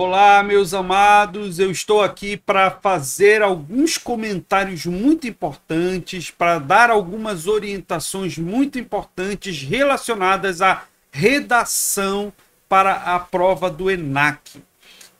Olá, meus amados, eu estou aqui para fazer alguns comentários muito importantes, para dar algumas orientações muito importantes relacionadas à redação para a prova do ENAC.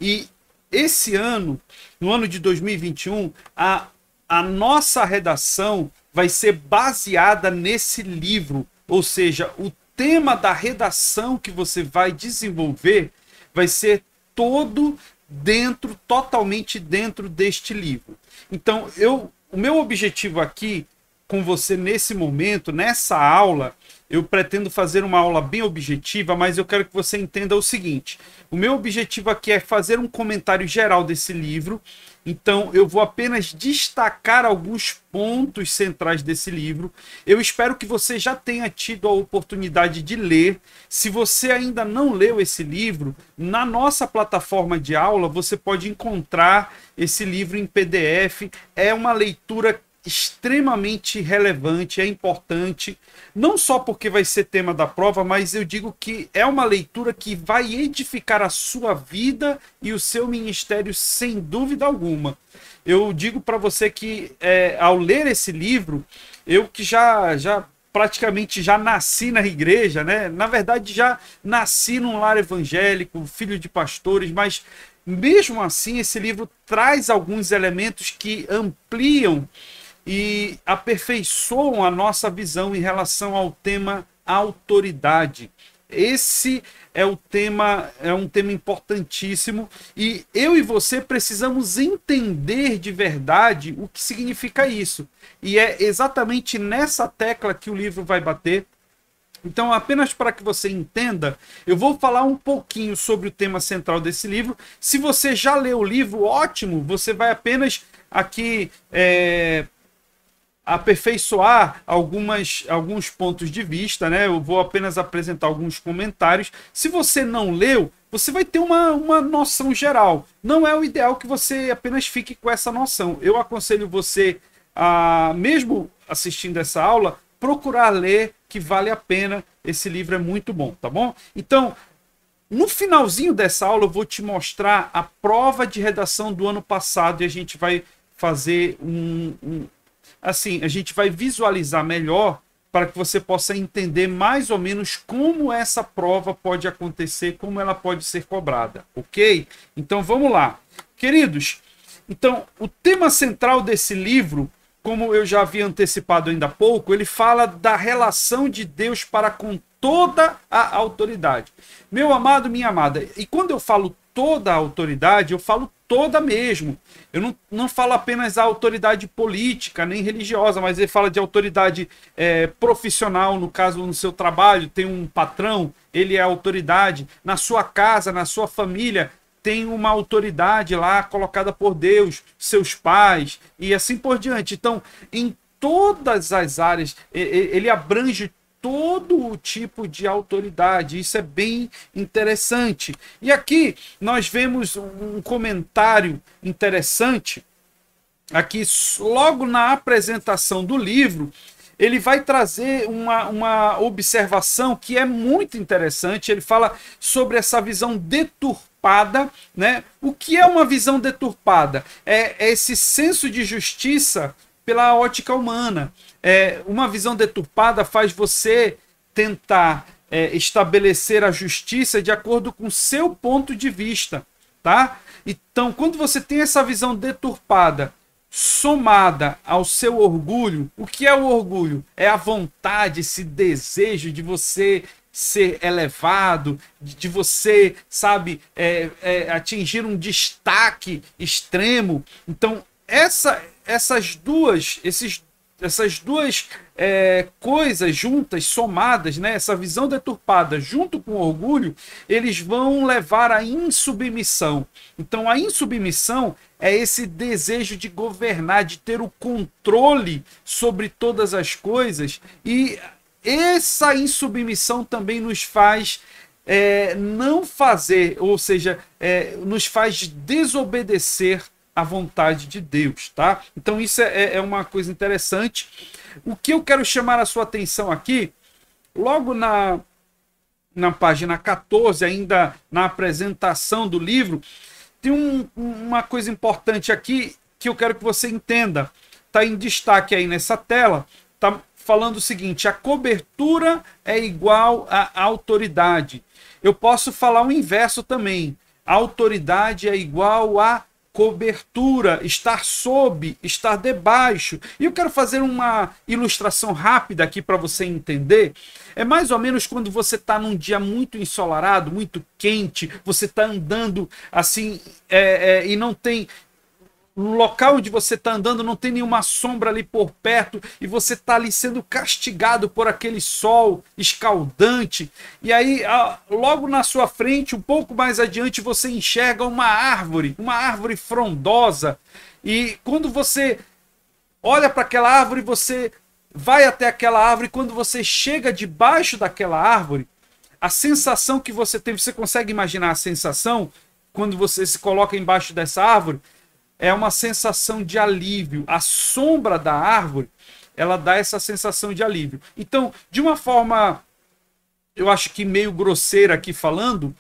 E esse ano, no ano de 2021, a, a nossa redação vai ser baseada nesse livro, ou seja, o tema da redação que você vai desenvolver vai ser todo dentro, totalmente dentro deste livro. Então, eu, o meu objetivo aqui com você nesse momento, nessa aula, eu pretendo fazer uma aula bem objetiva, mas eu quero que você entenda o seguinte: o meu objetivo aqui é fazer um comentário geral desse livro então, eu vou apenas destacar alguns pontos centrais desse livro. Eu espero que você já tenha tido a oportunidade de ler. Se você ainda não leu esse livro, na nossa plataforma de aula você pode encontrar esse livro em PDF. É uma leitura extremamente relevante, é importante, não só porque vai ser tema da prova, mas eu digo que é uma leitura que vai edificar a sua vida e o seu ministério sem dúvida alguma. Eu digo para você que é, ao ler esse livro, eu que já já praticamente já nasci na igreja, né? Na verdade já nasci num lar evangélico, filho de pastores, mas mesmo assim esse livro traz alguns elementos que ampliam e aperfeiçoam a nossa visão em relação ao tema autoridade. Esse é o tema, é um tema importantíssimo e eu e você precisamos entender de verdade o que significa isso. E é exatamente nessa tecla que o livro vai bater. Então, apenas para que você entenda, eu vou falar um pouquinho sobre o tema central desse livro. Se você já leu o livro, ótimo, você vai apenas aqui é, aperfeiçoar algumas, alguns pontos de vista, né? Eu vou apenas apresentar alguns comentários. Se você não leu, você vai ter uma, uma noção geral. Não é o ideal que você apenas fique com essa noção. Eu aconselho você a, mesmo assistindo essa aula, procurar ler, que vale a pena. Esse livro é muito bom, tá bom? Então, no finalzinho dessa aula, eu vou te mostrar a prova de redação do ano passado e a gente vai fazer um, um assim, a gente vai visualizar melhor para que você possa entender mais ou menos como essa prova pode acontecer, como ela pode ser cobrada, ok? Então vamos lá. Queridos, então o tema central desse livro, como eu já havia antecipado ainda há pouco, ele fala da relação de Deus para com toda a autoridade. Meu amado, minha amada, e quando eu falo toda a autoridade, eu falo toda mesmo. Eu não, não falo apenas a autoridade política, nem religiosa, mas ele fala de autoridade é, profissional, no caso, no seu trabalho, tem um patrão, ele é autoridade. Na sua casa, na sua família, tem uma autoridade lá colocada por Deus, seus pais e assim por diante. Então, em todas as áreas, ele abrange todo o tipo de autoridade. Isso é bem interessante. E aqui nós vemos um comentário interessante. Aqui, logo na apresentação do livro, ele vai trazer uma, uma observação que é muito interessante. Ele fala sobre essa visão deturpada, né? O que é uma visão deturpada? É, é esse senso de justiça pela ótica humana. É, uma visão deturpada faz você tentar é, estabelecer a justiça de acordo com seu ponto de vista, tá? Então, quando você tem essa visão deturpada somada ao seu orgulho, o que é o orgulho? É a vontade, esse desejo de você ser elevado, de você, sabe, é, é, atingir um destaque extremo. Então, essa, essas duas, esses essas duas é, coisas juntas, somadas, né, essa visão deturpada junto com o orgulho, eles vão levar à insubmissão. Então, a insubmissão é esse desejo de governar, de ter o controle sobre todas as coisas, e essa insubmissão também nos faz é, não fazer, ou seja, é, nos faz desobedecer a vontade de Deus, tá? Então isso é, é, é uma coisa interessante. O que eu quero chamar a sua atenção aqui, logo na, na página 14, ainda na apresentação do livro, tem um, uma coisa importante aqui que eu quero que você entenda. Está em destaque aí nessa tela. Está falando o seguinte: a cobertura é igual à autoridade. Eu posso falar o inverso também. A autoridade é igual à cobertura, estar sob, estar debaixo. E eu quero fazer uma ilustração rápida aqui para você entender. É mais ou menos quando você está num dia muito ensolarado, muito quente, você está andando assim é, é, e não tem no local onde você está andando não tem nenhuma sombra ali por perto e você está ali sendo castigado por aquele sol escaldante. E aí, logo na sua frente, um pouco mais adiante, você enxerga uma árvore, uma árvore frondosa. E quando você olha para aquela árvore, você vai até aquela árvore. Quando você chega debaixo daquela árvore, a sensação que você tem, você consegue imaginar a sensação quando você se coloca embaixo dessa árvore? é uma sensação de alívio. A sombra da árvore, ela dá essa sensação de alívio. Então, de uma forma, eu acho que meio grosseira aqui falando,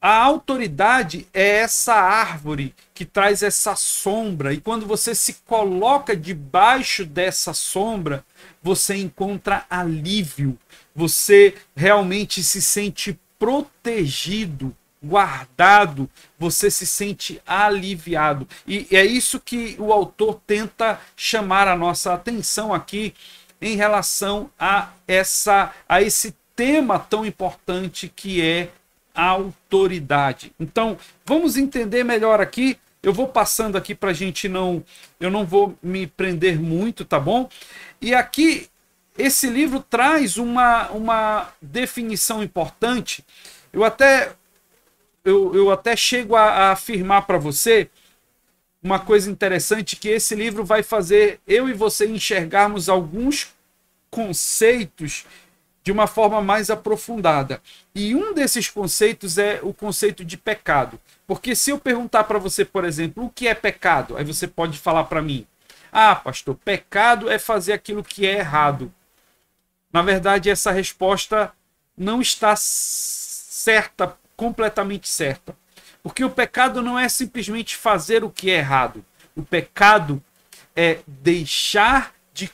a autoridade é essa árvore que traz essa sombra. E quando você se coloca debaixo dessa sombra, você encontra alívio. Você realmente se sente protegido guardado, você se sente aliviado. E é isso que o autor tenta chamar a nossa atenção aqui em relação a essa a esse tema tão importante que é a autoridade. Então, vamos entender melhor aqui. Eu vou passando aqui para a gente não, eu não vou me prender muito, tá bom? E aqui esse livro traz uma, uma definição importante. Eu até eu, eu até chego a, a afirmar para você uma coisa interessante que esse livro vai fazer eu e você enxergarmos alguns conceitos de uma forma mais aprofundada. E um desses conceitos é o conceito de pecado. Porque se eu perguntar para você, por exemplo, o que é pecado? Aí você pode falar para mim: "Ah, pastor, pecado é fazer aquilo que é errado". Na verdade, essa resposta não está certa completamente certa. Porque o pecado não é simplesmente fazer o que é errado. O pecado é deixar de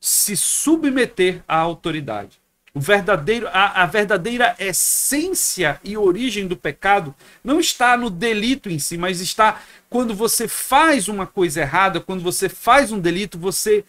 se submeter à autoridade. O verdadeiro, a, a verdadeira essência e origem do pecado não está no delito em si, mas está quando você faz uma coisa errada, quando você faz um delito, você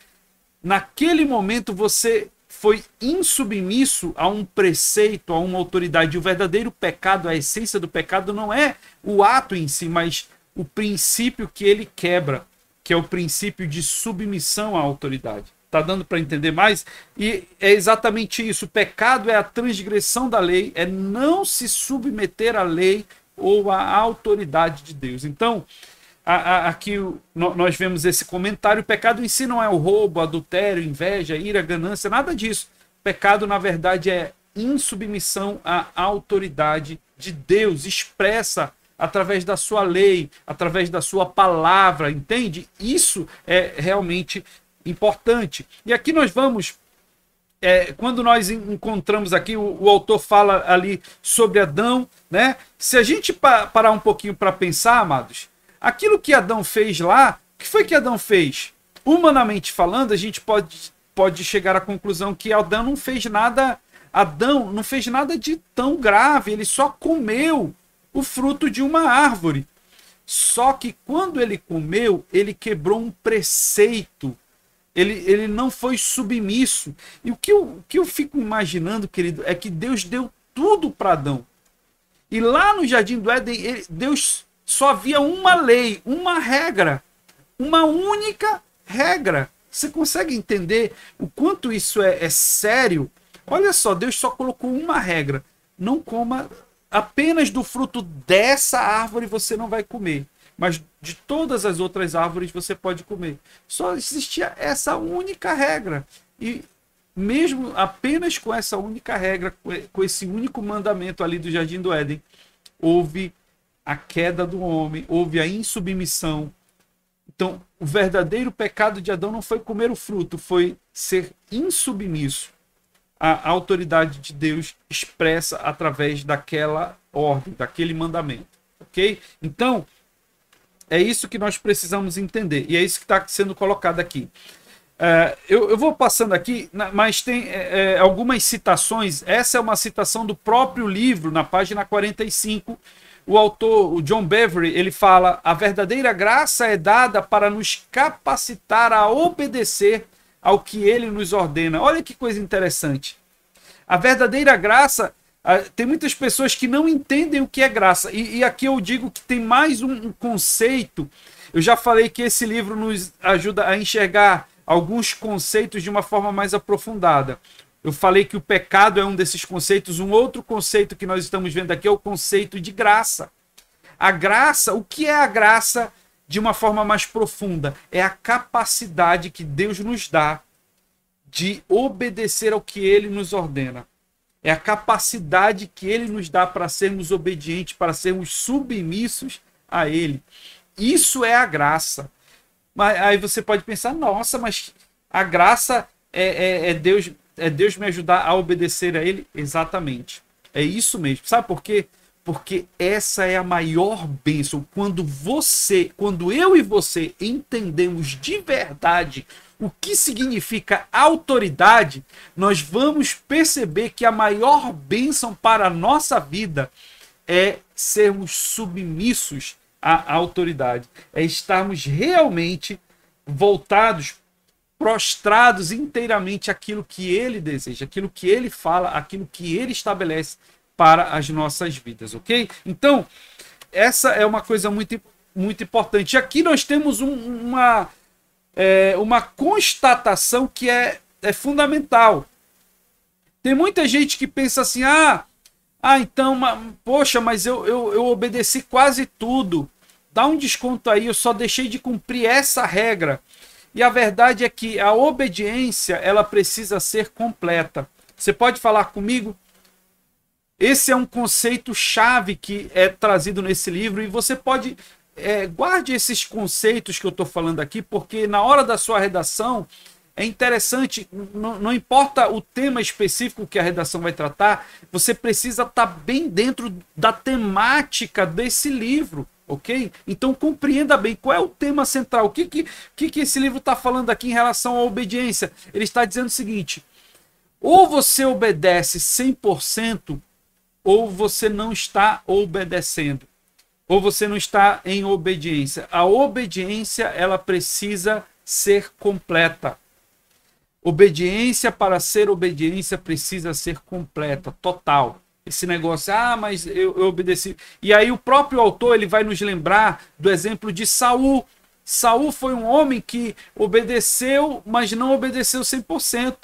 naquele momento você foi insubmisso a um preceito, a uma autoridade. O verdadeiro pecado, a essência do pecado, não é o ato em si, mas o princípio que ele quebra, que é o princípio de submissão à autoridade. Tá dando para entender mais? E é exatamente isso. O pecado é a transgressão da lei, é não se submeter à lei ou à autoridade de Deus. Então, a, a, aqui no, nós vemos esse comentário: o pecado em si não é o roubo, adultério, inveja, ira, ganância, nada disso. O pecado, na verdade, é insubmissão à autoridade de Deus, expressa através da sua lei, através da sua palavra, entende? Isso é realmente importante. E aqui nós vamos é, quando nós encontramos aqui, o, o, autor fala ali sobre Adão, né? Se a gente pa parar um pouquinho para pensar, amados, aquilo que Adão fez lá, o que foi que Adão fez? Humanamente falando, a gente pode, pode chegar à conclusão que Adão não fez nada. Adão não fez nada de tão grave, ele só comeu o fruto de uma árvore. Só que quando ele comeu, ele quebrou um preceito. Ele, ele não foi submisso. E o que, eu, o que eu fico imaginando, querido, é que Deus deu tudo para Adão. E lá no Jardim do Éden, ele, Deus só havia uma lei, uma regra, uma única regra. Você consegue entender o quanto isso é, é sério? Olha só, Deus só colocou uma regra: não coma apenas do fruto dessa árvore você não vai comer, mas de todas as outras árvores você pode comer. Só existia essa única regra. E mesmo apenas com essa única regra, com esse único mandamento ali do Jardim do Éden, houve a queda do homem, houve a insubmissão. Então, o verdadeiro pecado de Adão não foi comer o fruto, foi ser insubmisso à autoridade de Deus expressa através daquela ordem, daquele mandamento. Ok? Então, é isso que nós precisamos entender. E é isso que está sendo colocado aqui. É, eu, eu, vou passando aqui, mas tem é, é, algumas citações. Essa é uma citação do próprio livro, na página 45, o autor, o John Beverly, ele fala: a verdadeira graça é dada para nos capacitar a obedecer ao que ele nos ordena. Olha que coisa interessante. A verdadeira graça, tem muitas pessoas que não entendem o que é graça. E, e aqui eu digo que tem mais um conceito. Eu já falei que esse livro nos ajuda a enxergar alguns conceitos de uma forma mais aprofundada. Eu falei que o pecado é um desses conceitos. Um outro conceito que nós estamos vendo aqui é o conceito de graça. A graça, o que é a graça de uma forma mais profunda? É a capacidade que Deus nos dá de obedecer ao que ele nos ordena. É a capacidade que ele nos dá para sermos obedientes, para sermos submissos a ele. Isso é a graça. Mas aí você pode pensar, nossa, mas a graça é, é, é Deus é Deus me ajudar a obedecer a Ele? Exatamente. É isso mesmo. Sabe por quê? Porque essa é a maior bênção. Quando você, quando eu e você entendemos de verdade o que significa autoridade, nós vamos perceber que a maior bênção para a nossa vida é sermos submissos à autoridade, é estarmos realmente voltados prostrados inteiramente aquilo que ele deseja, aquilo que ele fala, aquilo que ele estabelece para as nossas vidas, ok? Então, essa é uma coisa muito, muito importante. aqui nós temos um, uma, é, uma constatação que é, é fundamental. Tem muita gente que pensa assim, ah, ah então, poxa, mas eu, eu, eu obedeci quase tudo. Dá um desconto aí, eu só deixei de cumprir essa regra. E a verdade é que a obediência, ela precisa ser completa. Você pode falar comigo? Esse é um conceito chave que é trazido nesse livro e você pode é, guarde esses conceitos que eu estou falando aqui, porque na hora da sua redação é interessante, não importa o tema específico que a redação vai tratar, você precisa estar tá bem dentro da temática desse livro ok? Então compreenda bem qual é o tema central, o que, que, que, que esse livro está falando aqui em relação à obediência. Ele está dizendo o seguinte: ou você obedece 100%, ou você não está obedecendo, ou você não está em obediência. A obediência ela precisa ser completa. Obediência para ser obediência precisa ser completa, total esse negócio, ah, mas eu, eu obedeci. E aí o próprio autor ele vai nos lembrar do exemplo de Saul. Saul foi um homem que obedeceu, mas não obedeceu 100%. O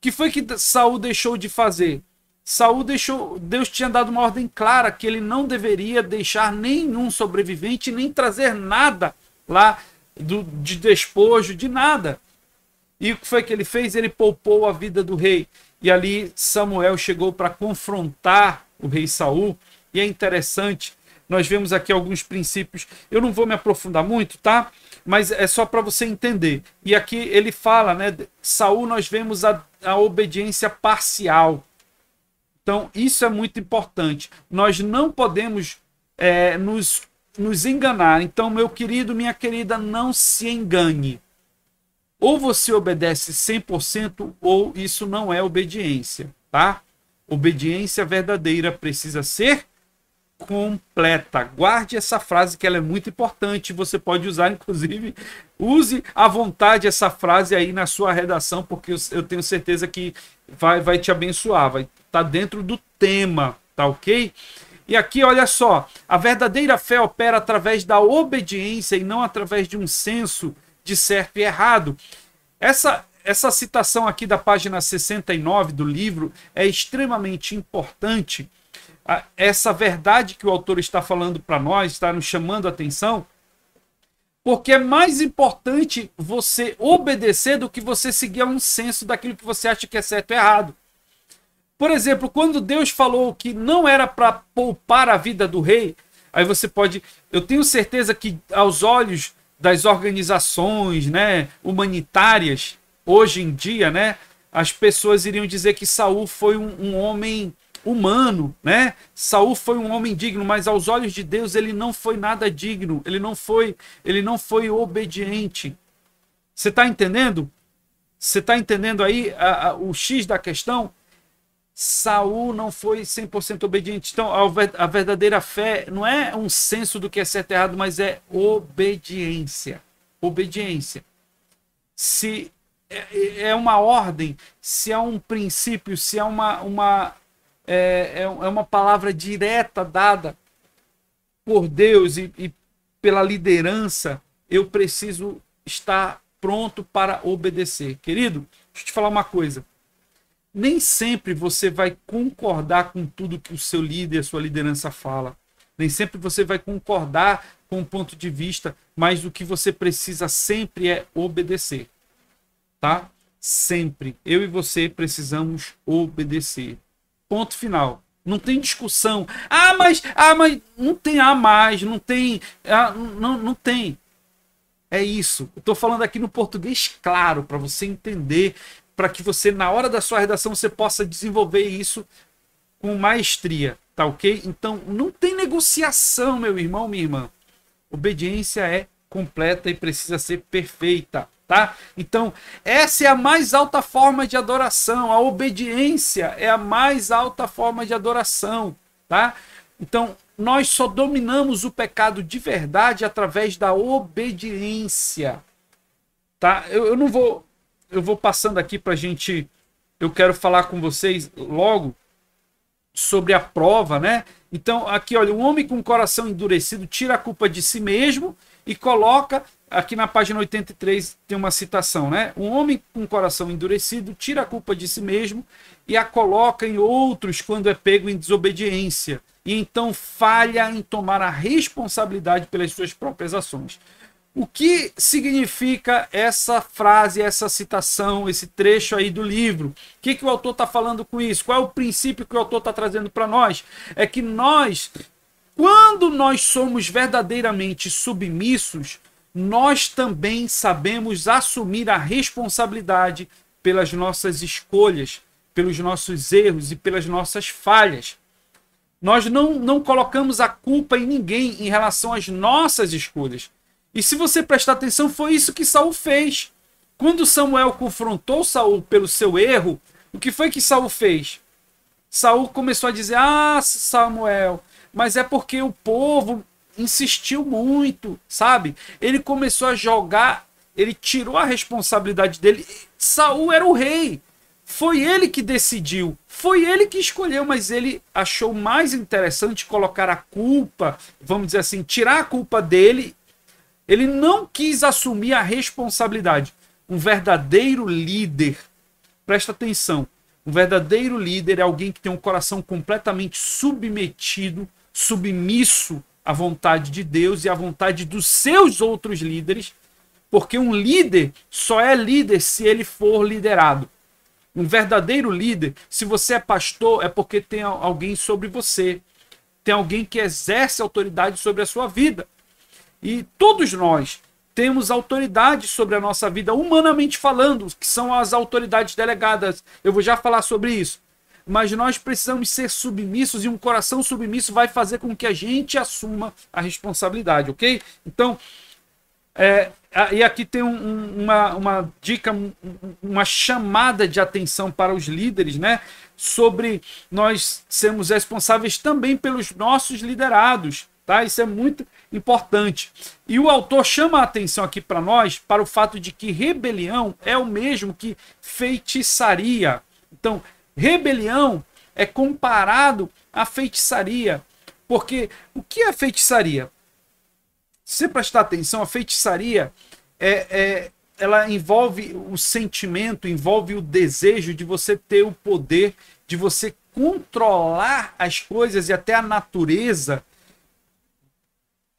que foi que Saul deixou de fazer? Saul deixou, Deus tinha dado uma ordem clara que ele não deveria deixar nenhum sobrevivente, nem trazer nada lá do, de despojo, de nada. E o que foi que ele fez? Ele poupou a vida do rei. E ali Samuel chegou para confrontar o rei Saul. E é interessante, nós vemos aqui alguns princípios. Eu não vou me aprofundar muito, tá? Mas é só para você entender. E aqui ele fala, né? Saul, nós vemos a, a obediência parcial. Então, isso é muito importante. Nós não podemos é, nos, nos enganar. Então, meu querido, minha querida, não se engane. Ou você obedece 100% ou isso não é obediência, tá? Obediência verdadeira precisa ser completa. Guarde essa frase que ela é muito importante. Você pode usar, inclusive, use à vontade essa frase aí na sua redação, porque eu tenho certeza que vai, vai te abençoar. Vai tá dentro do tema, tá ok? E aqui, olha só, a verdadeira fé opera através da obediência e não através de um senso de certo e errado. Essa, essa citação aqui da página 69 do livro é extremamente importante. Essa verdade que o autor está falando para nós, está nos chamando a atenção, porque é mais importante você obedecer do que você seguir a um senso daquilo que você acha que é certo e errado. Por exemplo, quando Deus falou que não era para poupar a vida do rei, aí você pode. Eu tenho certeza que, aos olhos das organizações né, humanitárias, hoje em dia, né, as pessoas iriam dizer que Saul foi um, um homem humano, né? Saul foi um homem digno, mas aos olhos de Deus ele não foi nada digno, ele não foi, ele não foi obediente. Você está entendendo? Você está entendendo aí a, a, o X da questão? Saul não foi 100% obediente. Então, a verdadeira fé não é um senso do que é certo e errado, mas é obediência. Obediência. Se é, é, é uma ordem, se é um princípio, se é uma, uma, é, é, é uma palavra direta dada por Deus e, e pela liderança, eu preciso estar pronto para obedecer. Querido, deixa eu te falar uma coisa nem sempre você vai concordar com tudo que o seu líder, a sua liderança fala. Nem sempre você vai concordar com o ponto de vista, mas o que você precisa sempre é obedecer. Tá? Sempre. Eu e você precisamos obedecer. Ponto final. Não tem discussão. Ah, mas, ah, mas não tem a ah, mais, não tem, ah, não, não tem. É isso. Estou falando aqui no português claro para você entender para que você, na hora da sua redação, você possa desenvolver isso com maestria, tá ok? Então, não tem negociação, meu irmão, minha irmã. Obediência é completa e precisa ser perfeita, tá? Então, essa é a mais alta forma de adoração. A obediência é a mais alta forma de adoração, tá? Então, nós só dominamos o pecado de verdade através da obediência, tá? Eu, eu não vou eu vou passando aqui para a gente. Eu quero falar com vocês logo sobre a prova, né? Então, aqui, olha, o homem com o coração endurecido tira a culpa de si mesmo e coloca. Aqui na página 83 tem uma citação, né? Um homem com o coração endurecido tira a culpa de si mesmo e a coloca em outros quando é pego em desobediência. E então falha em tomar a responsabilidade pelas suas próprias ações. O que significa essa frase, essa citação, esse trecho aí do livro? O que, que o autor está falando com isso? Qual é o princípio que o autor está trazendo para nós? É que nós, quando nós somos verdadeiramente submissos, nós também sabemos assumir a responsabilidade pelas nossas escolhas, pelos nossos erros e pelas nossas falhas. Nós não, não colocamos a culpa em ninguém em relação às nossas escolhas e se você prestar atenção, foi isso que Saul fez. Quando Samuel confrontou Saul pelo seu erro, o que foi que Saul fez? Saul começou a dizer: "Ah, Samuel, mas é porque o povo insistiu muito", sabe? Ele começou a jogar, ele tirou a responsabilidade dele. Saul era o rei. Foi ele que decidiu, foi ele que escolheu, mas ele achou mais interessante colocar a culpa, vamos dizer assim, tirar a culpa dele ele não quis assumir a responsabilidade. Um verdadeiro líder, presta atenção, um verdadeiro líder é alguém que tem um coração completamente submetido, submisso à vontade de Deus e à vontade dos seus outros líderes, porque um líder só é líder se ele for liderado. Um verdadeiro líder, se você é pastor, é porque tem alguém sobre você, tem alguém que exerce autoridade sobre a sua vida. E todos nós temos autoridade sobre a nossa vida, humanamente falando, que são as autoridades delegadas. Eu vou já falar sobre isso. Mas nós precisamos ser submissos e um coração submisso vai fazer com que a gente assuma a responsabilidade, ok? Então, é, e aqui tem um, uma, uma dica, uma chamada de atenção para os líderes, né? Sobre nós sermos responsáveis também pelos nossos liderados. Tá? Isso é muito importante. E o autor chama a atenção aqui para nós para o fato de que rebelião é o mesmo que feitiçaria. Então, rebelião é comparado à feitiçaria. Porque o que é feitiçaria? Se prestar atenção, a feitiçaria é, é, ela envolve o sentimento, envolve o desejo de você ter o poder, de você controlar as coisas e até a natureza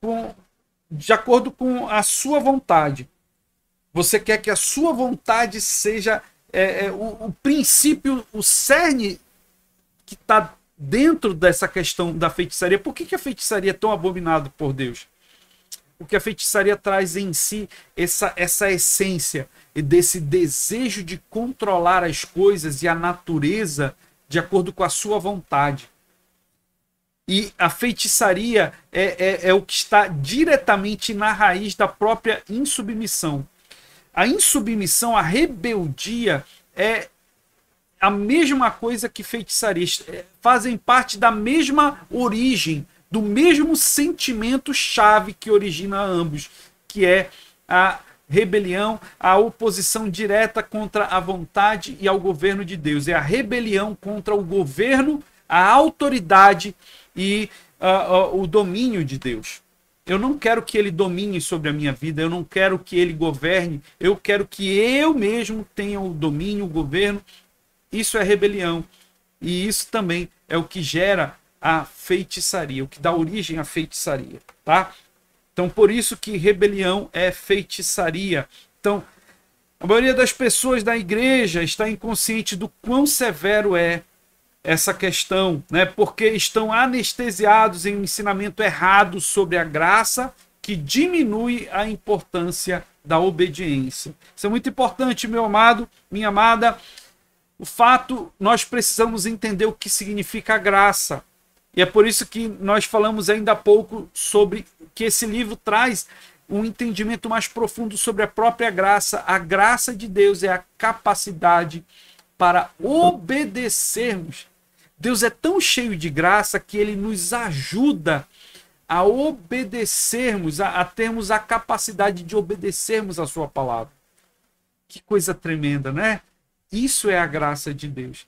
com, de acordo com a sua vontade. Você quer que a sua vontade seja é, é, o, o, princípio, o cerne que está dentro dessa questão da feitiçaria. Por que, que a feitiçaria é tão abominada por Deus? Porque a feitiçaria traz em si essa, essa essência desse desejo de controlar as coisas e a natureza de acordo com a sua vontade. E a feitiçaria é, é, é o que está diretamente na raiz da própria insubmissão. A insubmissão, a rebeldia, é a mesma coisa que feitiçaria. É, fazem parte da mesma origem, do mesmo sentimento chave que origina ambos, que é a rebelião, a oposição direta contra a vontade e ao governo de Deus. É a rebelião contra o governo, a autoridade e uh, uh, o domínio de Deus. Eu não quero que ele domine sobre a minha vida, eu não quero que ele governe, eu quero que eu mesmo tenha o domínio, o governo. Isso é rebelião. E isso também é o que gera a feitiçaria, o que dá origem à feitiçaria, tá? Então, por isso que rebelião é feitiçaria. Então, a maioria das pessoas da igreja está inconsciente do quão severo é essa questão, né? Porque estão anestesiados em um ensinamento errado sobre a graça que diminui a importância da obediência. Isso é muito importante, meu amado, minha amada. O fato, nós precisamos entender o que significa a graça. E é por isso que nós falamos ainda há pouco sobre que esse livro traz um entendimento mais profundo sobre a própria graça. A graça de Deus é a capacidade para obedecermos Deus é tão cheio de graça que ele nos ajuda a obedecermos, a, a termos a capacidade de obedecermos a sua palavra. Que coisa tremenda, né? Isso é a graça de Deus.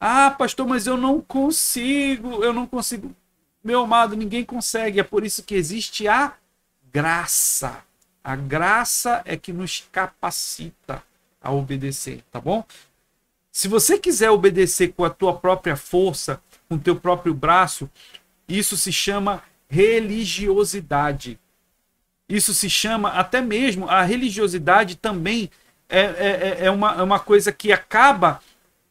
Ah, pastor, mas eu não consigo, eu não consigo. Meu amado, ninguém consegue. É por isso que existe a graça. A graça é que nos capacita a obedecer, tá bom? Se você quiser obedecer com a tua própria força, com o teu próprio braço, isso se chama religiosidade. Isso se chama até mesmo a religiosidade também é, é, é, é, uma, é uma coisa que acaba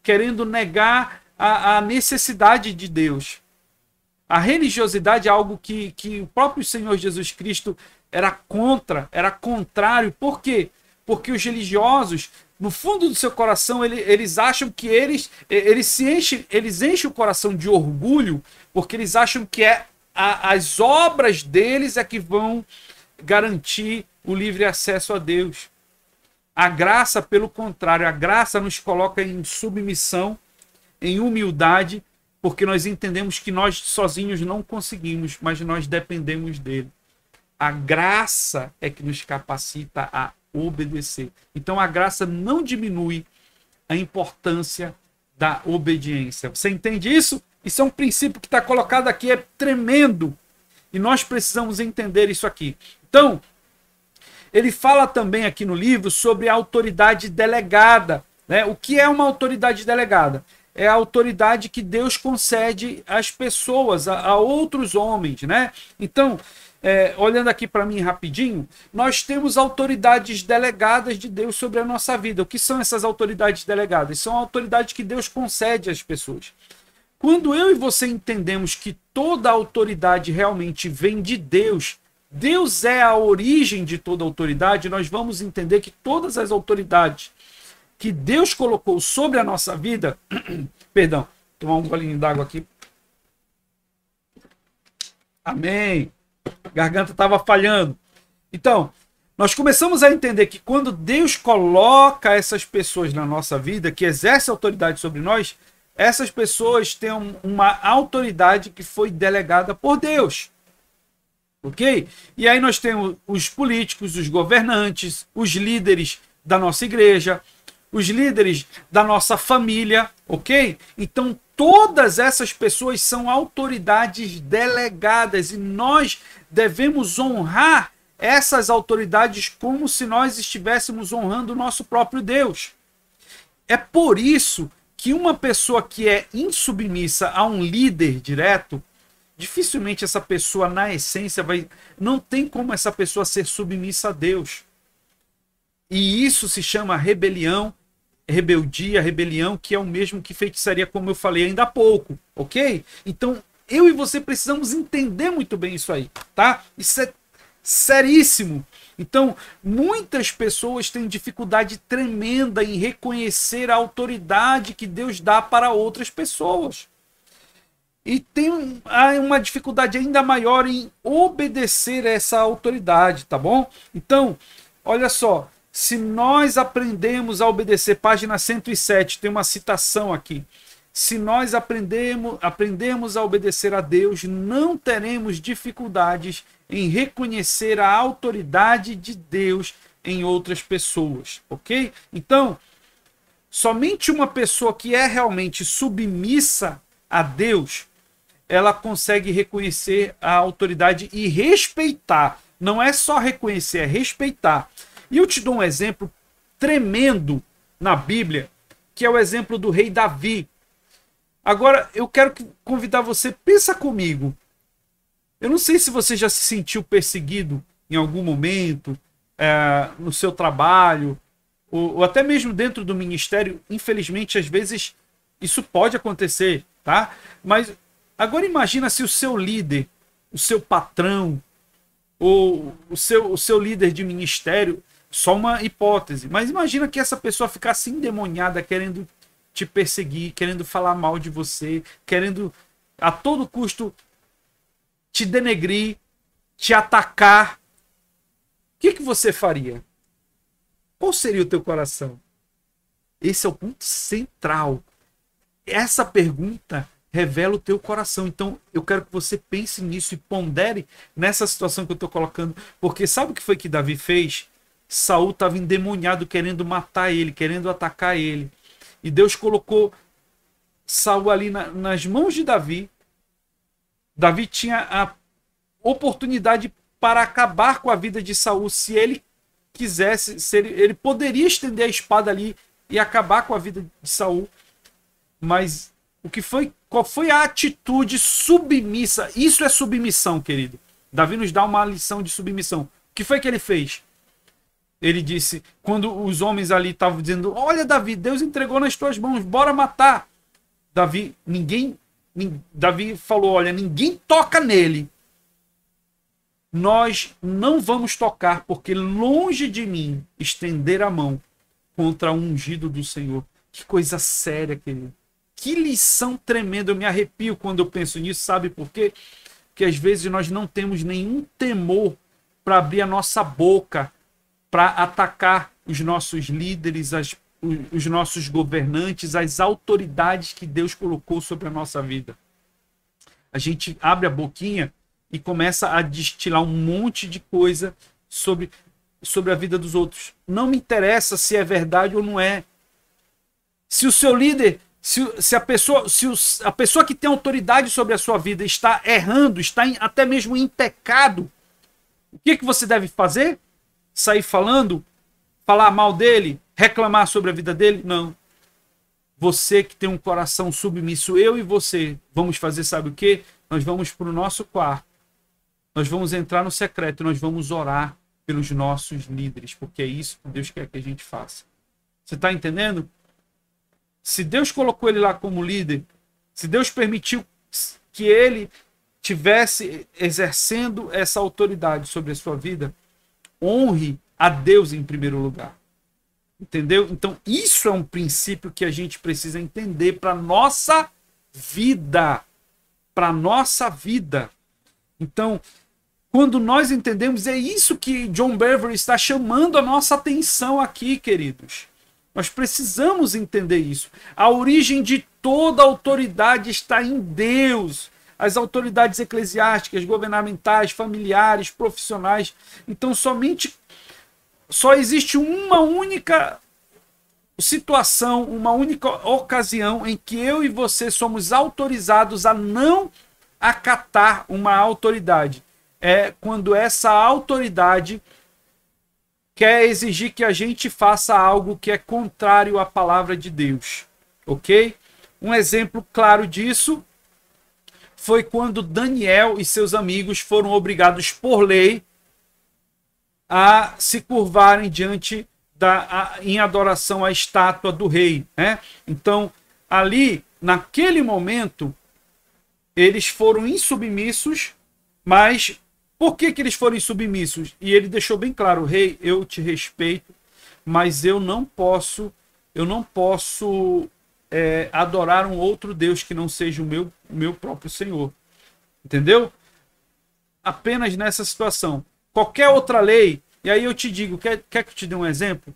querendo negar a, a necessidade de Deus. A religiosidade é algo que, que o próprio Senhor Jesus Cristo era contra, era contrário. Por quê? Porque os religiosos no fundo do seu coração, ele, eles acham que eles, eles se enchem, eles enchem o coração de orgulho, porque eles acham que é a, as obras deles é que vão garantir o livre acesso a Deus. A graça, pelo contrário, a graça nos coloca em submissão, em humildade, porque nós entendemos que nós sozinhos não conseguimos, mas nós dependemos dele. A graça é que nos capacita a obedecer. Então a graça não diminui a importância da obediência. Você entende isso? Isso é um princípio que está colocado aqui, é tremendo. E nós precisamos entender isso aqui. Então, ele fala também aqui no livro sobre a autoridade delegada. Né? O que é uma autoridade delegada? É a autoridade que Deus concede às pessoas, a, a outros homens. Né? Então, é, olhando aqui para mim rapidinho, nós temos autoridades delegadas de Deus sobre a nossa vida. O que são essas autoridades delegadas? São autoridades que Deus concede às pessoas. Quando eu e você entendemos que toda autoridade realmente vem de Deus, Deus é a origem de toda autoridade, nós vamos entender que todas as autoridades que Deus colocou sobre a nossa vida, perdão, tomar um golinho d'água aqui. Amém garganta estava falhando. Então, nós começamos a entender que quando Deus coloca essas pessoas na nossa vida, que exerce autoridade sobre nós, essas pessoas têm uma autoridade que foi delegada por Deus. Ok? E aí nós temos os políticos, os governantes, os líderes da nossa igreja, os líderes da nossa família, ok? Então todas essas pessoas são autoridades delegadas e nós devemos honrar essas autoridades como se nós estivéssemos honrando o nosso próprio Deus. É por isso que uma pessoa que é insubmissa a um líder direto, dificilmente essa pessoa na essência vai não tem como essa pessoa ser submissa a Deus. E isso se chama rebelião rebeldia, rebelião, que é o mesmo que feitiçaria, como eu falei ainda há pouco, ok? Então, eu e você precisamos entender muito bem isso aí, tá? Isso é seríssimo. Então, muitas pessoas têm dificuldade tremenda em reconhecer a autoridade que Deus dá para outras pessoas. E tem uma dificuldade ainda maior em obedecer essa autoridade, tá bom? Então, olha só, se nós aprendemos a obedecer, página 107, tem uma citação aqui. Se nós aprendemos, aprendemos a obedecer a Deus, não teremos dificuldades em reconhecer a autoridade de Deus em outras pessoas, ok? Então, somente uma pessoa que é realmente submissa a Deus, ela consegue reconhecer a autoridade e respeitar. Não é só reconhecer, é respeitar. E eu te dou um exemplo tremendo na Bíblia, que é o exemplo do rei Davi. Agora, eu quero convidar você, pensa comigo. Eu não sei se você já se sentiu perseguido em algum momento, é, no seu trabalho, ou, ou até mesmo dentro do ministério. Infelizmente, às vezes, isso pode acontecer, tá? Mas agora imagina se o seu líder, o seu patrão, ou o seu, o seu líder de ministério só uma hipótese. Mas imagina que essa pessoa ficasse assim endemoniada querendo te perseguir, querendo falar mal de você, querendo a todo custo te denegrir, te atacar. O que, que você faria? Qual seria o teu coração? Esse é o ponto central. Essa pergunta revela o teu coração. Então, eu quero que você pense nisso e pondere nessa situação que eu estou colocando. Porque sabe o que foi que Davi fez? Saul estava endemoniado, querendo matar ele, querendo atacar ele. E Deus colocou Saul ali na, nas mãos de Davi. Davi tinha a oportunidade para acabar com a vida de Saul se ele quisesse, se ele, ele poderia estender a espada ali e acabar com a vida de Saul. Mas o que foi, qual foi a atitude submissa? Isso é submissão, querido. Davi nos dá uma lição de submissão. O que foi que ele fez? Ele disse, quando os homens ali estavam dizendo: Olha, Davi, Deus entregou nas tuas mãos, bora matar. Davi, ninguém. Davi falou: Olha, ninguém toca nele. Nós não vamos tocar, porque longe de mim estender a mão contra o ungido do Senhor. Que coisa séria, querido. Que lição tremenda. Eu me arrepio quando eu penso nisso, sabe por quê? Porque às vezes nós não temos nenhum temor para abrir a nossa boca para atacar os nossos líderes, as, os nossos governantes, as autoridades que Deus colocou sobre a nossa vida. A gente abre a boquinha e começa a destilar um monte de coisa sobre, sobre a vida dos outros. Não me interessa se é verdade ou não é. Se o seu líder, se, se a pessoa, se o, a pessoa que tem autoridade sobre a sua vida está errando, está em, até mesmo em pecado, o que, que você deve fazer? sair falando, falar mal dele, reclamar sobre a vida dele? Não. Você que tem um coração submisso, eu e você, vamos fazer sabe o quê? Nós vamos para o nosso quarto. Nós vamos entrar no secreto, nós vamos orar pelos nossos líderes, porque é isso que Deus quer que a gente faça. Você está entendendo? Se Deus colocou ele lá como líder, se Deus permitiu que ele tivesse exercendo essa autoridade sobre a sua vida, honre a Deus em primeiro lugar. Entendeu? Então, isso é um princípio que a gente precisa entender para nossa vida, para nossa vida. Então, quando nós entendemos, é isso que John Beverly está chamando a nossa atenção aqui, queridos. Nós precisamos entender isso. A origem de toda autoridade está em Deus as autoridades eclesiásticas, governamentais, familiares, profissionais. Então, somente só existe uma única situação, uma única ocasião em que eu e você somos autorizados a não acatar uma autoridade. É quando essa autoridade quer exigir que a gente faça algo que é contrário à palavra de Deus. Ok? Um exemplo claro disso foi quando Daniel e seus amigos foram obrigados por lei a se curvarem diante da a, em adoração à estátua do rei, né? Então, ali, naquele momento, eles foram insubmissos, mas por que, que eles foram insubmissos? E ele deixou bem claro, rei, eu te respeito, mas eu não posso, eu não posso é, adorar um outro Deus que não seja o meu, o meu próprio Senhor. Entendeu? Apenas nessa situação. Qualquer outra lei, e aí eu te digo, quer, quer que eu te dê um exemplo?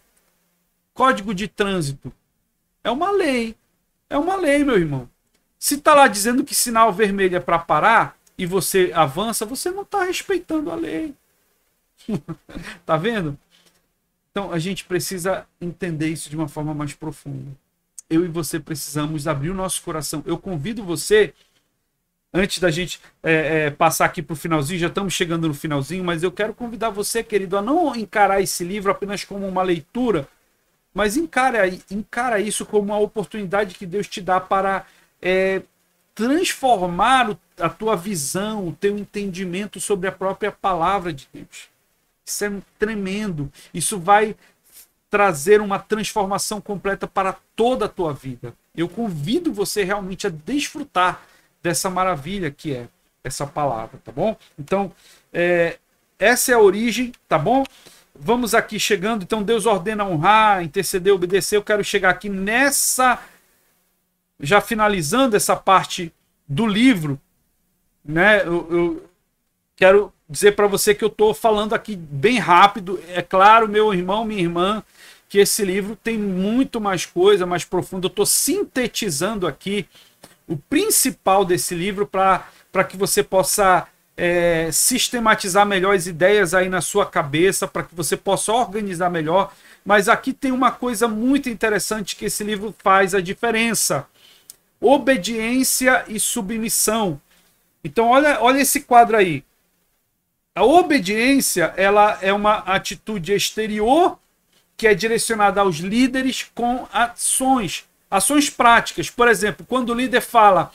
Código de trânsito. É uma lei. É uma lei, meu irmão. Se está lá dizendo que sinal vermelho é para parar e você avança, você não está respeitando a lei. tá vendo? Então a gente precisa entender isso de uma forma mais profunda eu e você precisamos abrir o nosso coração. Eu convido você, antes da gente é, é, passar aqui para o finalzinho, já estamos chegando no finalzinho, mas eu quero convidar você, querido, a não encarar esse livro apenas como uma leitura, mas encara, encara isso como uma oportunidade que Deus te dá para é, transformar a tua visão, o teu entendimento sobre a própria palavra de Deus. Isso é tremendo. Isso vai trazer uma transformação completa para toda a tua vida. Eu convido você realmente a desfrutar dessa maravilha que é essa palavra, tá bom? Então, é, essa é a origem, tá bom? Vamos aqui chegando, então Deus ordena honrar, interceder, obedecer. Eu quero chegar aqui nessa, já finalizando essa parte do livro, né? Eu, eu quero dizer para você que eu estou falando aqui bem rápido. É claro, meu irmão, minha irmã, que esse livro tem muito mais coisa, mais profundo. Eu estou sintetizando aqui o principal desse livro para que você possa é, sistematizar melhor as ideias aí na sua cabeça, para que você possa organizar melhor. Mas aqui tem uma coisa muito interessante que esse livro faz a diferença: obediência e submissão. Então, olha, olha esse quadro aí. A obediência ela é uma atitude exterior que é direcionada aos líderes com ações, ações práticas. Por exemplo, quando o líder fala,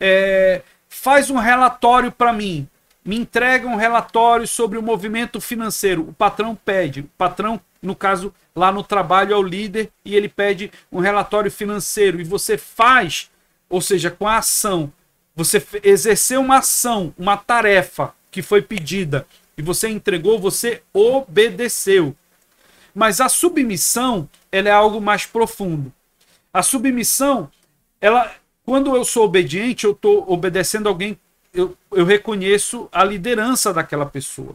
é, faz um relatório para mim, me entrega um relatório sobre o movimento financeiro. O patrão pede, o patrão, no caso, lá no trabalho, é o líder e ele pede um relatório financeiro. E você faz, ou seja, com a ação, você exerceu uma ação, uma tarefa que foi pedida e você entregou, você obedeceu. Mas a submissão, ela é algo mais profundo. A submissão, ela, quando eu sou obediente, eu estou obedecendo alguém, eu, eu reconheço a liderança daquela pessoa.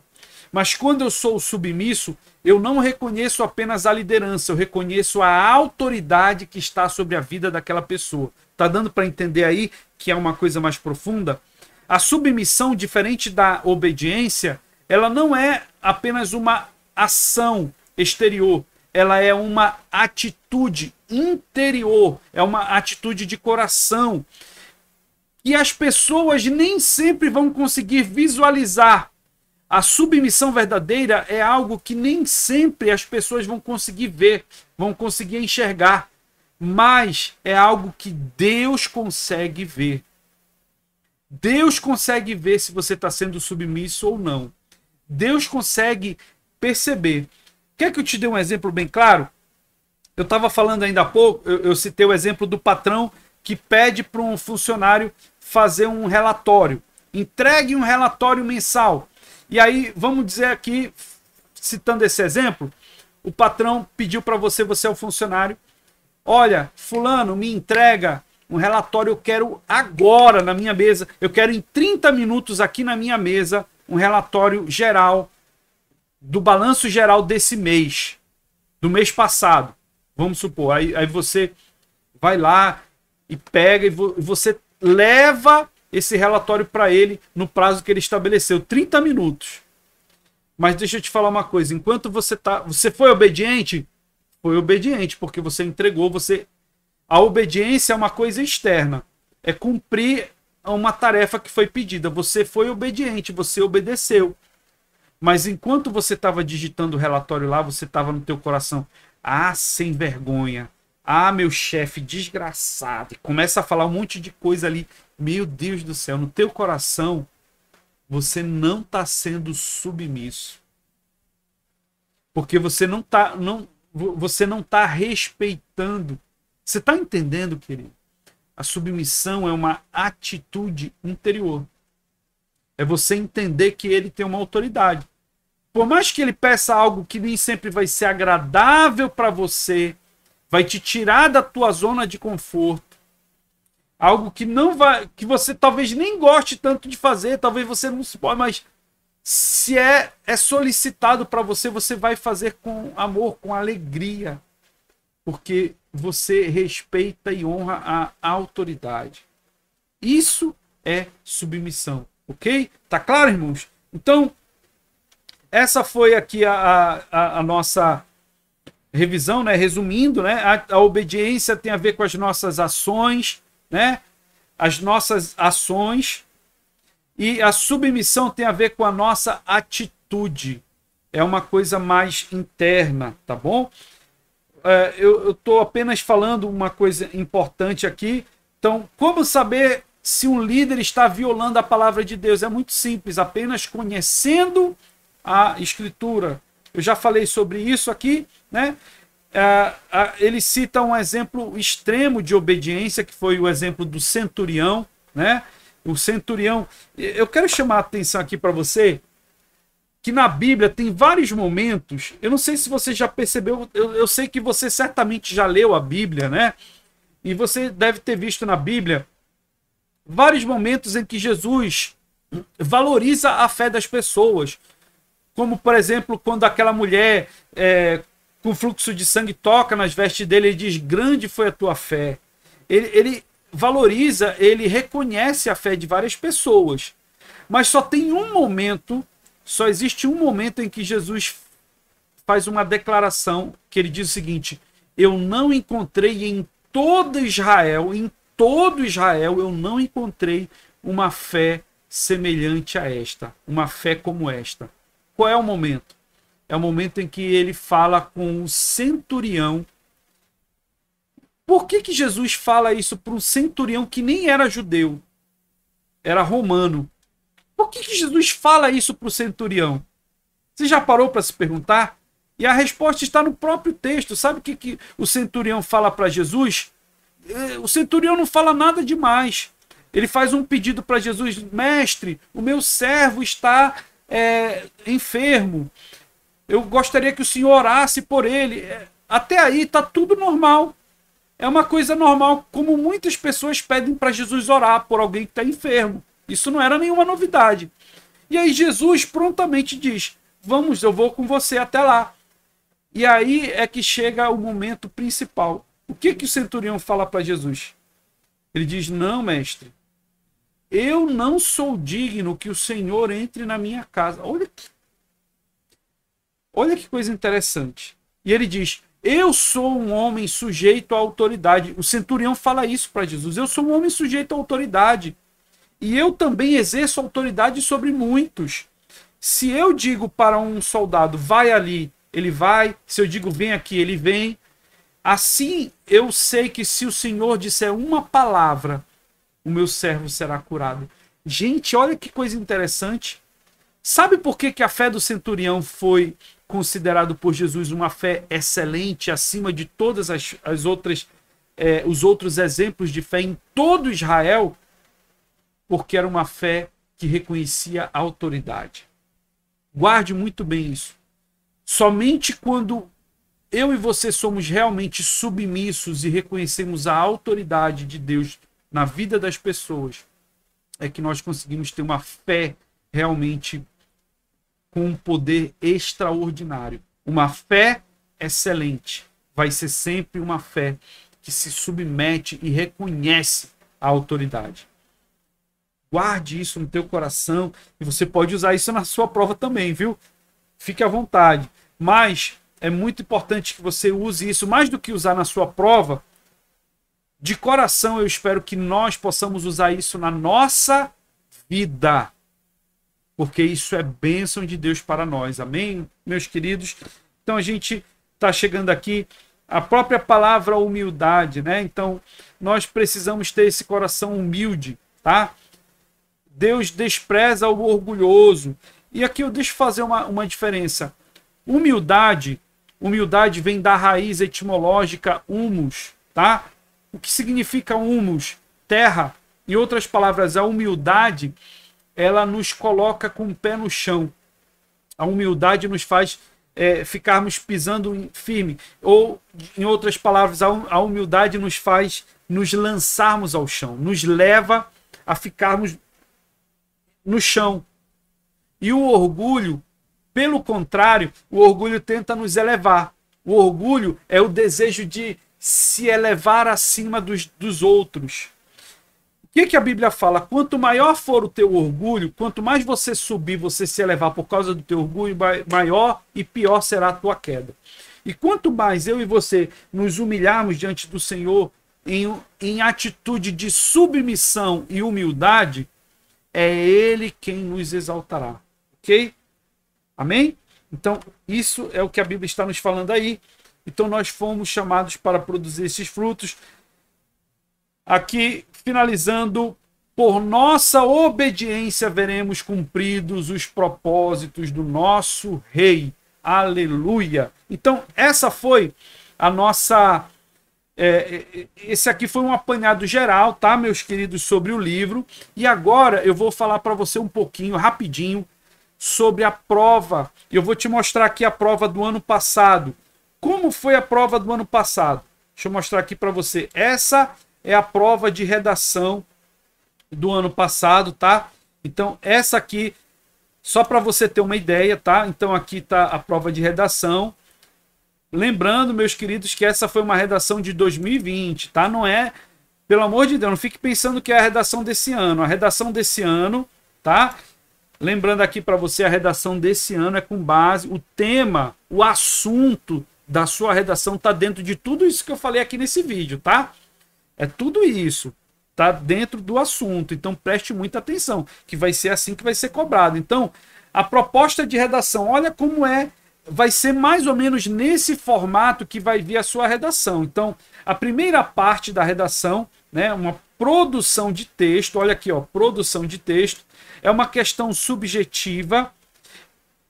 Mas quando eu sou submisso, eu não reconheço apenas a liderança, eu reconheço a autoridade que está sobre a vida daquela pessoa. Tá dando para entender aí que é uma coisa mais profunda? A submissão, diferente da obediência, ela não é apenas uma ação, exterior, ela é uma atitude interior, é uma atitude de coração. E as pessoas nem sempre vão conseguir visualizar. A submissão verdadeira é algo que nem sempre as pessoas vão conseguir ver, vão conseguir enxergar, mas é algo que Deus consegue ver. Deus consegue ver se você está sendo submisso ou não. Deus consegue perceber. Quer que eu te dê um exemplo bem claro? Eu estava falando ainda há pouco, eu, eu citei o exemplo do patrão que pede para um funcionário fazer um relatório. Entregue um relatório mensal. E aí, vamos dizer aqui, citando esse exemplo, o patrão pediu para você, você é o funcionário, olha, fulano, me entrega um relatório, eu quero agora na minha mesa, eu quero em 30 minutos aqui na minha mesa um relatório geral do balanço geral desse mês, do mês passado, vamos supor. Aí, aí você vai lá e pega e vo você leva esse relatório para ele no prazo que ele estabeleceu, 30 minutos. Mas deixa eu te falar uma coisa, enquanto você tá, você foi obediente? Foi obediente, porque você entregou, você a obediência é uma coisa externa, é cumprir uma tarefa que foi pedida. Você foi obediente, você obedeceu. Mas enquanto você estava digitando o relatório lá, você estava no teu coração, ah, sem vergonha, ah, meu chefe desgraçado, e começa a falar um monte de coisa ali, meu Deus do céu, no teu coração, você não está sendo submisso. Porque você não está não, você não tá respeitando. Você está entendendo, querido? A submissão é uma atitude interior. É você entender que ele tem uma autoridade. Por mais que ele peça algo que nem sempre vai ser agradável para você, vai te tirar da tua zona de conforto, algo que não vai, que você talvez nem goste tanto de fazer, talvez você não se pode, mas se é, é solicitado para você, você vai fazer com amor, com alegria, porque você respeita e honra a autoridade. Isso é submissão. Ok? Tá claro, irmãos? Então, essa foi aqui a, a, a nossa revisão, né? Resumindo, né? A, a, obediência tem a ver com as nossas ações, né? As nossas ações e a submissão tem a ver com a nossa atitude. É uma coisa mais interna, tá bom? É, eu estou apenas falando uma coisa importante aqui. Então, como saber se um líder está violando a palavra de Deus. É muito simples, apenas conhecendo a escritura. Eu já falei sobre isso aqui, né? É, é, ele cita um exemplo extremo de obediência, que foi o exemplo do centurião, né? O centurião. Eu quero chamar a atenção aqui para você que na Bíblia tem vários momentos. Eu não sei se você já percebeu, eu, eu sei que você certamente já leu a Bíblia, né? E você deve ter visto na Bíblia vários momentos em que Jesus valoriza a fé das pessoas. Como, por exemplo, quando aquela mulher é, com fluxo de sangue toca nas vestes dele e diz: Grande foi a tua fé. Ele, ele valoriza, ele reconhece a fé de várias pessoas. Mas só tem um momento, só existe um momento em que Jesus faz uma declaração que ele diz o seguinte: Eu não encontrei em todo Israel, em todo Israel eu não encontrei uma fé semelhante a esta, uma fé como esta. Qual é o momento? É o momento em que ele fala com o centurião. Por que, que Jesus fala isso para um centurião que nem era judeu? Era romano. Por que, que Jesus fala isso para o centurião? Você já parou para se perguntar? E a resposta está no próprio texto. Sabe o que, que o centurião fala para Jesus? o centurião não fala nada demais. Ele faz um pedido para Jesus: Mestre, o meu servo está é, enfermo. Eu gostaria que o senhor orasse por ele. É, até aí está tudo normal. É uma coisa normal, como muitas pessoas pedem para Jesus orar por alguém que está enfermo. Isso não era nenhuma novidade. E aí Jesus prontamente diz: Vamos, eu vou com você até lá. E aí é que chega o momento principal. O que, que o centurião fala para Jesus? Ele diz: Não, mestre, eu não sou digno que o Senhor entre na minha casa. Olha que, olha que coisa interessante. E ele diz: Eu sou um homem sujeito à autoridade. O centurião fala isso para Jesus: Eu sou um homem sujeito à autoridade. E eu também exerço autoridade sobre muitos. Se eu digo para um soldado, vai ali, ele vai. Se eu digo, vem aqui, ele vem. Assim eu sei que se o Senhor disser uma palavra, o meu servo será curado. Gente, olha que coisa interessante. Sabe por que, que a fé do centurião foi considerado por Jesus uma fé excelente, acima de todas as, as outras, é, os outros exemplos de fé em todo Israel? Porque era uma fé que reconhecia a autoridade. Guarde muito bem isso. Somente quando eu e você somos realmente submissos e reconhecemos a autoridade de Deus na vida das pessoas, é que nós conseguimos ter uma fé realmente com um poder extraordinário. Uma fé excelente vai ser sempre uma fé que se submete e reconhece a autoridade. Guarde isso no teu coração e você pode usar isso na sua prova também, viu? Fique à vontade. Mas é muito importante que você use isso mais do que usar na sua prova. De coração, eu espero que nós possamos usar isso na nossa vida. Porque isso é bênção de Deus para nós. Amém, meus queridos? Então a gente está chegando aqui. A própria palavra humildade, né? Então nós precisamos ter esse coração humilde, tá? Deus despreza o orgulhoso. E aqui eu deixo fazer uma, uma diferença. Humildade Humildade vem da raiz etimológica humus, tá? O que significa humus? Terra. Em outras palavras, a humildade, ela nos coloca com o pé no chão. A humildade nos faz é, ficarmos pisando firme. Ou, em outras palavras, hum, a humildade nos faz nos lançarmos ao chão, nos leva a ficarmos no chão. E o orgulho pelo contrário, o orgulho tenta nos elevar. O orgulho é o desejo de se elevar acima dos, dos outros. O que, que a Bíblia fala? Quanto maior for o teu orgulho, quanto mais você subir, você se elevar por causa do teu orgulho, maior e pior será a tua queda. E quanto mais eu e você nos humilharmos diante do Senhor em, em atitude de submissão e humildade, é Ele quem nos exaltará. Ok? Amém? Então, isso é o que a Bíblia está nos falando aí. Então, nós fomos chamados para produzir esses frutos. Aqui, finalizando, por nossa obediência veremos cumpridos os propósitos do nosso Rei. Aleluia! Então, essa foi a nossa. É, é esse aqui foi um apanhado geral, tá, meus queridos, sobre o livro. E agora eu vou falar para você um pouquinho, rapidinho, sobre a prova. Eu vou te mostrar aqui a prova do ano passado. Como foi a prova do ano passado? Deixa eu mostrar aqui para você. Essa é a prova de redação do ano passado, tá? Então, essa aqui, só para você ter uma ideia, tá? Então, aqui está a prova de redação. Lembrando, meus queridos, que essa foi uma redação de 2020, tá? Não é, pelo amor de Deus, não fique pensando que é a redação desse ano. A redação desse ano, tá? Lembrando aqui para você, a redação desse ano é com base, o tema, o assunto da sua redação está dentro de tudo isso que eu falei aqui nesse vídeo, tá? É tudo isso. Tá dentro do assunto. Então preste muita atenção, que vai ser assim que vai ser cobrado. Então, a proposta de redação, olha como é, vai ser mais ou menos nesse formato que vai vir a sua redação. Então, a primeira parte da redação, né, uma produção de texto, olha aqui, ó, produção de texto é uma questão subjetiva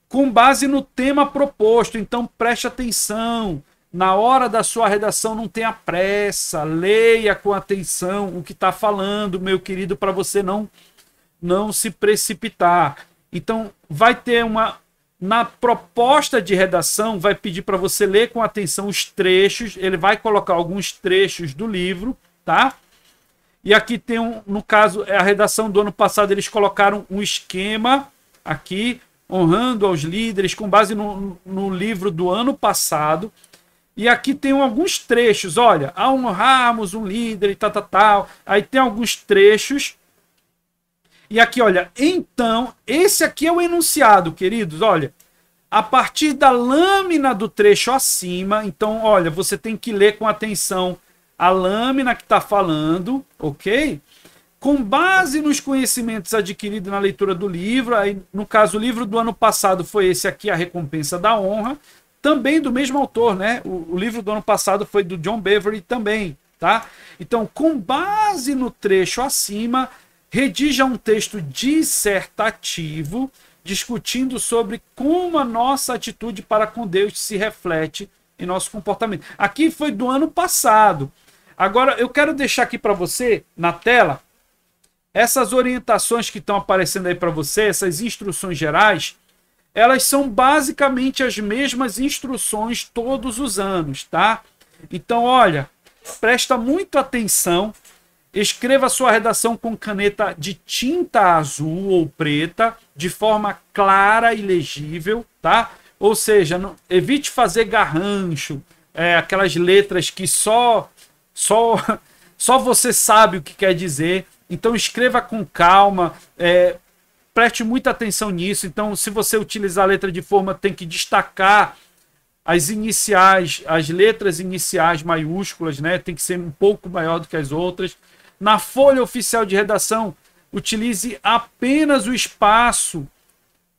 com base no tema proposto. Então preste atenção. Na hora da sua redação, não tenha pressa. Leia com atenção o que está falando, meu querido, para você não, não se precipitar. Então, vai ter uma. Na proposta de redação, vai pedir para você ler com atenção os trechos. Ele vai colocar alguns trechos do livro, tá? E aqui tem um, no caso, é a redação do ano passado, eles colocaram um esquema aqui, honrando aos líderes, com base no, no livro do ano passado. E aqui tem alguns trechos, olha, a honrarmos um líder e tal, tal, tal. Aí tem alguns trechos. E aqui, olha, então, esse aqui é o enunciado, queridos, olha. A partir da lâmina do trecho acima, então, olha, você tem que ler com atenção a lâmina que está falando, ok? Com base nos conhecimentos adquiridos na leitura do livro, aí, no caso, o livro do ano passado foi esse aqui, A Recompensa da Honra, também do mesmo autor, né? O, o livro do ano passado foi do John Beverly também, tá? Então, com base no trecho acima, redija um texto dissertativo discutindo sobre como a nossa atitude para com Deus se reflete em nosso comportamento. Aqui foi do ano passado. Agora, eu quero deixar aqui para você, na tela, essas orientações que estão aparecendo aí para você, essas instruções gerais, elas são basicamente as mesmas instruções todos os anos, tá? Então, olha, presta muita atenção, escreva sua redação com caneta de tinta azul ou preta, de forma clara e legível, tá? Ou seja, não, evite fazer garrancho, é, aquelas letras que só só, só você sabe o que quer dizer. Então escreva com calma, é, preste muita atenção nisso. Então, se você utilizar a letra de forma, tem que destacar as iniciais, as letras iniciais maiúsculas, né? Tem que ser um pouco maior do que as outras. Na folha oficial de redação, utilize apenas o espaço.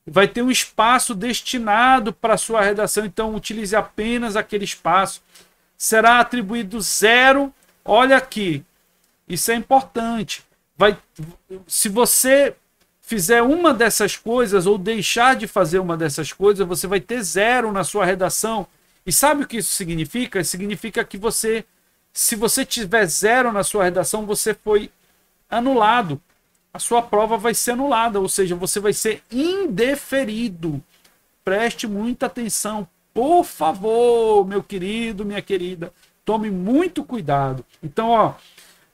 Vai ter um espaço destinado para sua redação, então utilize apenas aquele espaço será atribuído zero. Olha aqui, isso é importante. Vai, se você fizer uma dessas coisas ou deixar de fazer uma dessas coisas, você vai ter zero na sua redação. E sabe o que isso significa? Significa que você, se você tiver zero na sua redação, você foi anulado. A sua prova vai ser anulada, ou seja, você vai ser indeferido. Preste muita atenção, por favor, meu querido, minha querida, tome muito cuidado. Então, ó,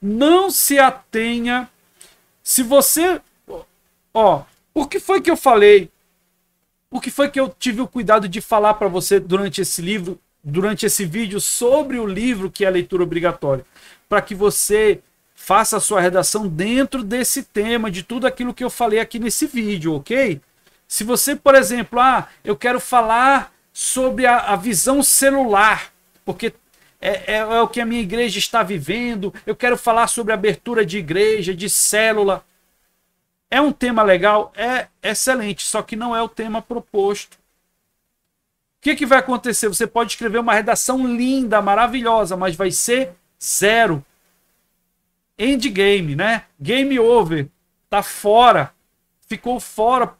não se atenha. Se você, ó, o que foi que eu falei? O que foi que eu tive o cuidado de falar para você durante esse livro, durante esse vídeo sobre o livro que é a leitura obrigatória, para que você faça a sua redação dentro desse tema, de tudo aquilo que eu falei aqui nesse vídeo, ok? Se você, por exemplo, ah, eu quero falar sobre a, a visão celular, porque é, é, é, o que a minha igreja está vivendo. Eu quero falar sobre abertura de igreja, de célula. É um tema legal? É excelente, só que não é o tema proposto. O que, que vai acontecer? Você pode escrever uma redação linda, maravilhosa, mas vai ser zero. Endgame, né? Game over. Tá fora. Ficou fora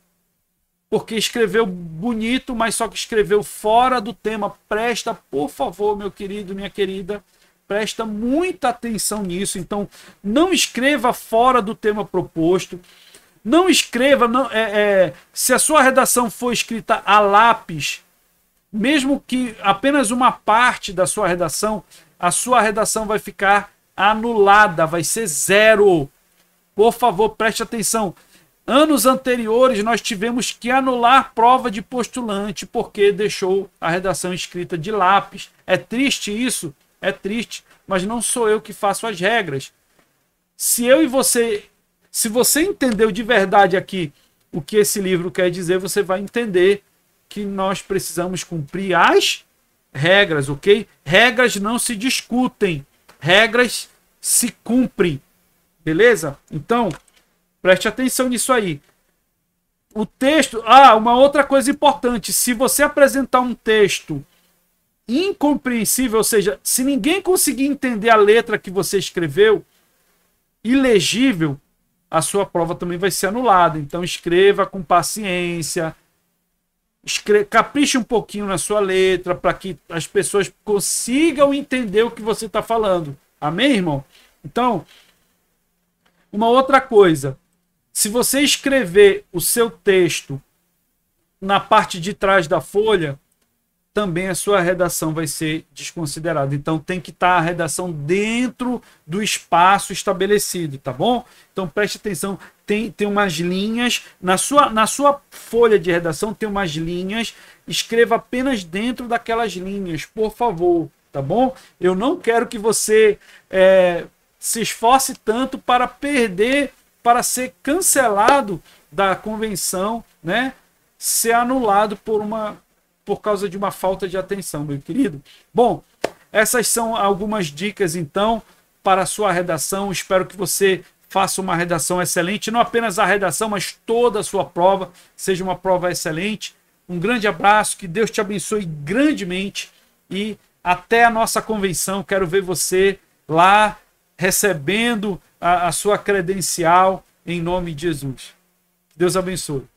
porque escreveu bonito, mas só que escreveu fora do tema. Presta, por favor, meu querido, minha querida, presta muita atenção nisso. Então, não escreva fora do tema proposto. Não escreva, não, é, é, se a sua redação for escrita a lápis, mesmo que apenas uma parte da sua redação, a sua redação vai ficar anulada, vai ser zero. Por favor, preste atenção. Anos anteriores, nós tivemos que anular prova de postulante porque deixou a redação escrita de lápis. É triste isso? É triste, mas não sou eu que faço as regras. Se eu e você, se você entendeu de verdade aqui o que esse livro quer dizer, você vai entender que nós precisamos cumprir as regras, ok? Regras não se discutem, regras se cumprem, beleza? Então, Preste atenção nisso aí. O texto. Ah, uma outra coisa importante. Se você apresentar um texto incompreensível, ou seja, se ninguém conseguir entender a letra que você escreveu, ilegível, a sua prova também vai ser anulada. Então escreva com paciência, escreva, capriche um pouquinho na sua letra para que as pessoas consigam entender o que você está falando. Amém, irmão? Então, uma outra coisa. Se você escrever o seu texto na parte de trás da folha, também a sua redação vai ser desconsiderada. Então tem que estar a redação dentro do espaço estabelecido, tá bom? Então preste atenção, tem, tem umas linhas na sua na sua folha de redação tem umas linhas, escreva apenas dentro daquelas linhas, por favor, tá bom? Eu não quero que você é, se esforce tanto para perder para ser cancelado da convenção, né? Ser anulado por uma por causa de uma falta de atenção, meu querido. Bom, essas são algumas dicas então para a sua redação. Espero que você faça uma redação excelente, não apenas a redação, mas toda a sua prova seja uma prova excelente. Um grande abraço, que Deus te abençoe grandemente e até a nossa convenção. Quero ver você lá recebendo a, a sua credencial em nome de Jesus. Deus abençoe.